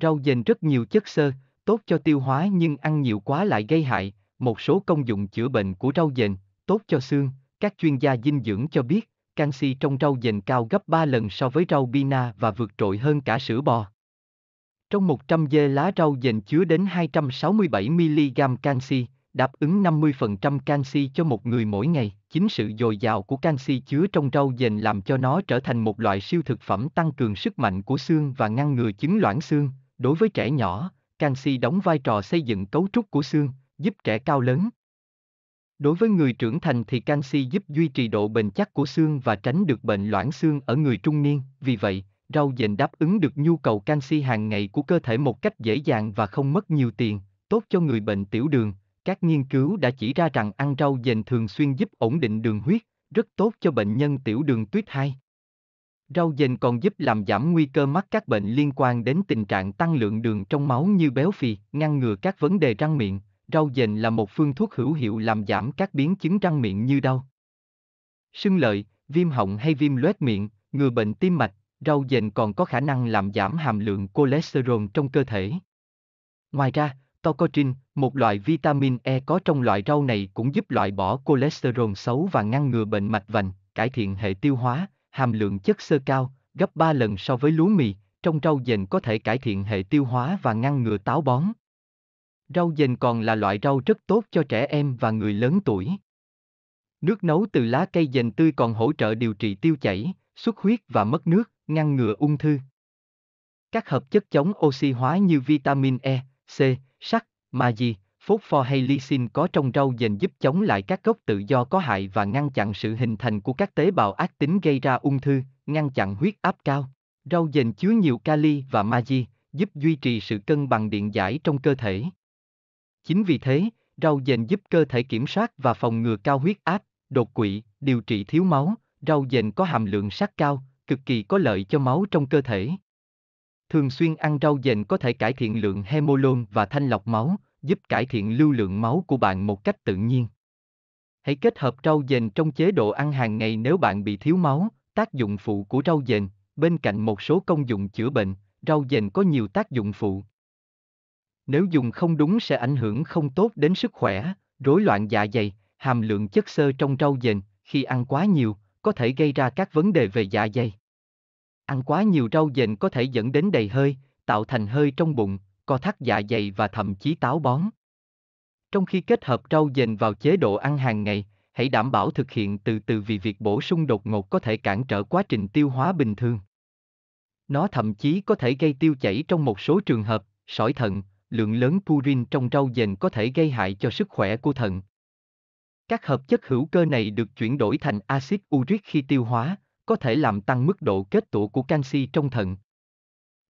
Rau dền rất nhiều chất xơ, tốt cho tiêu hóa nhưng ăn nhiều quá lại gây hại. Một số công dụng chữa bệnh của rau dền, tốt cho xương, các chuyên gia dinh dưỡng cho biết, canxi trong rau dền cao gấp 3 lần so với rau bina và vượt trội hơn cả sữa bò. Trong 100 dê lá rau dền chứa đến 267mg canxi, đáp ứng 50% canxi cho một người mỗi ngày. Chính sự dồi dào của canxi chứa trong rau dền làm cho nó trở thành một loại siêu thực phẩm tăng cường sức mạnh của xương và ngăn ngừa chứng loãng xương. Đối với trẻ nhỏ, canxi đóng vai trò xây dựng cấu trúc của xương, giúp trẻ cao lớn. Đối với người trưởng thành thì canxi giúp duy trì độ bền chắc của xương và tránh được bệnh loãng xương ở người trung niên, vì vậy, rau dền đáp ứng được nhu cầu canxi hàng ngày của cơ thể một cách dễ dàng và không mất nhiều tiền, tốt cho người bệnh tiểu đường. Các nghiên cứu đã chỉ ra rằng ăn rau dền thường xuyên giúp ổn định đường huyết, rất tốt cho bệnh nhân tiểu đường tuyết 2. Rau dền còn giúp làm giảm nguy cơ mắc các bệnh liên quan đến tình trạng tăng lượng đường trong máu như béo phì, ngăn ngừa các vấn đề răng miệng. Rau dền là một phương thuốc hữu hiệu làm giảm các biến chứng răng miệng như đau, sưng lợi, viêm họng hay viêm loét miệng, ngừa bệnh tim mạch. Rau dền còn có khả năng làm giảm hàm lượng cholesterol trong cơ thể. Ngoài ra, tocotrin, một loại vitamin E có trong loại rau này cũng giúp loại bỏ cholesterol xấu và ngăn ngừa bệnh mạch vành, cải thiện hệ tiêu hóa, hàm lượng chất xơ cao, gấp 3 lần so với lúa mì, trong rau dền có thể cải thiện hệ tiêu hóa và ngăn ngừa táo bón. Rau dền còn là loại rau rất tốt cho trẻ em và người lớn tuổi. Nước nấu từ lá cây dền tươi còn hỗ trợ điều trị tiêu chảy, xuất huyết và mất nước, ngăn ngừa ung thư. Các hợp chất chống oxy hóa như vitamin E, C, sắt, magie, phốt pho hay lysin có trong rau dền giúp chống lại các gốc tự do có hại và ngăn chặn sự hình thành của các tế bào ác tính gây ra ung thư, ngăn chặn huyết áp cao. Rau dền chứa nhiều kali và magie, giúp duy trì sự cân bằng điện giải trong cơ thể. Chính vì thế, rau dền giúp cơ thể kiểm soát và phòng ngừa cao huyết áp, đột quỵ, điều trị thiếu máu, rau dền có hàm lượng sắt cao, cực kỳ có lợi cho máu trong cơ thể. Thường xuyên ăn rau dền có thể cải thiện lượng hemoglobin và thanh lọc máu, giúp cải thiện lưu lượng máu của bạn một cách tự nhiên. Hãy kết hợp rau dền trong chế độ ăn hàng ngày nếu bạn bị thiếu máu, tác dụng phụ của rau dền, bên cạnh một số công dụng chữa bệnh, rau dền có nhiều tác dụng phụ. Nếu dùng không đúng sẽ ảnh hưởng không tốt đến sức khỏe, rối loạn dạ dày, hàm lượng chất xơ trong rau dền, khi ăn quá nhiều, có thể gây ra các vấn đề về dạ dày. Ăn quá nhiều rau dền có thể dẫn đến đầy hơi, tạo thành hơi trong bụng, co thắt dạ dày và thậm chí táo bón. Trong khi kết hợp rau dền vào chế độ ăn hàng ngày, hãy đảm bảo thực hiện từ từ vì việc bổ sung đột ngột có thể cản trở quá trình tiêu hóa bình thường. Nó thậm chí có thể gây tiêu chảy trong một số trường hợp, sỏi thận, lượng lớn purin trong rau dền có thể gây hại cho sức khỏe của thận. Các hợp chất hữu cơ này được chuyển đổi thành axit uric khi tiêu hóa, có thể làm tăng mức độ kết tụ của canxi trong thận.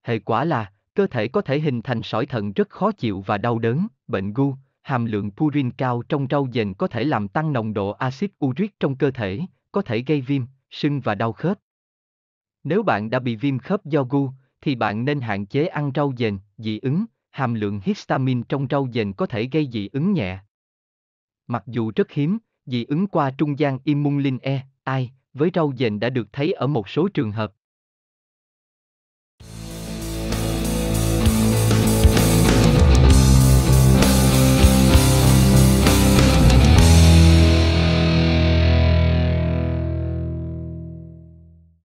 Hệ quả là, cơ thể có thể hình thành sỏi thận rất khó chịu và đau đớn, bệnh gu, hàm lượng purin cao trong rau dền có thể làm tăng nồng độ axit uric trong cơ thể, có thể gây viêm, sưng và đau khớp. Nếu bạn đã bị viêm khớp do gu, thì bạn nên hạn chế ăn rau dền, dị ứng, hàm lượng histamine trong rau dền có thể gây dị ứng nhẹ. Mặc dù rất hiếm, dị ứng qua trung gian immunlin E, I, với rau dền đã được thấy ở một số trường hợp,